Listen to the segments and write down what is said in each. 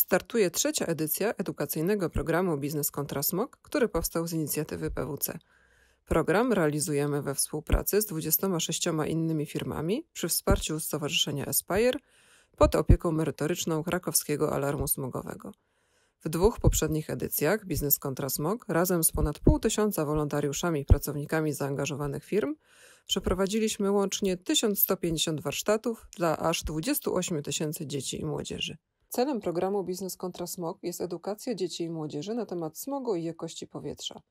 startuje trzecia edycja edukacyjnego programu Biznes kontra Smog, który powstał z inicjatywy PWC. Program realizujemy we współpracy z 26 innymi firmami przy wsparciu Stowarzyszenia Espire pod opieką merytoryczną krakowskiego alarmu smogowego. W dwóch poprzednich edycjach Biznes kontra Smog razem z ponad pół tysiąca wolontariuszami i pracownikami zaangażowanych firm przeprowadziliśmy łącznie 1150 warsztatów dla aż 28 tysięcy dzieci i młodzieży. Celem programu Biznes kontra Smog jest edukacja dzieci i młodzieży na temat smogu i jakości powietrza.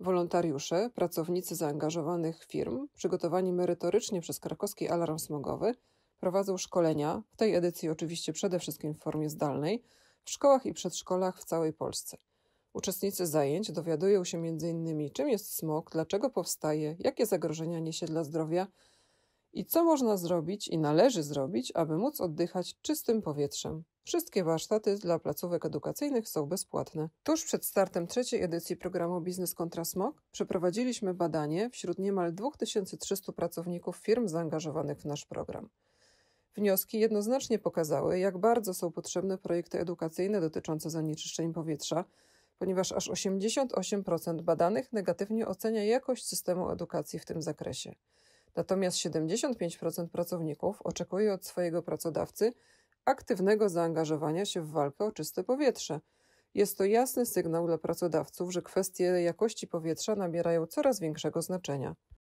Wolontariusze, pracownicy zaangażowanych firm, przygotowani merytorycznie przez krakowski alarm smogowy, prowadzą szkolenia, w tej edycji oczywiście przede wszystkim w formie zdalnej, w szkołach i przedszkolach w całej Polsce. Uczestnicy zajęć dowiadują się m.in. czym jest smog, dlaczego powstaje, jakie zagrożenia niesie dla zdrowia i co można zrobić i należy zrobić, aby móc oddychać czystym powietrzem Wszystkie warsztaty dla placówek edukacyjnych są bezpłatne. Tuż przed startem trzeciej edycji programu Biznes kontra Smog przeprowadziliśmy badanie wśród niemal 2300 pracowników firm zaangażowanych w nasz program. Wnioski jednoznacznie pokazały, jak bardzo są potrzebne projekty edukacyjne dotyczące zanieczyszczeń powietrza, ponieważ aż 88% badanych negatywnie ocenia jakość systemu edukacji w tym zakresie. Natomiast 75% pracowników oczekuje od swojego pracodawcy aktywnego zaangażowania się w walkę o czyste powietrze. Jest to jasny sygnał dla pracodawców, że kwestie jakości powietrza nabierają coraz większego znaczenia.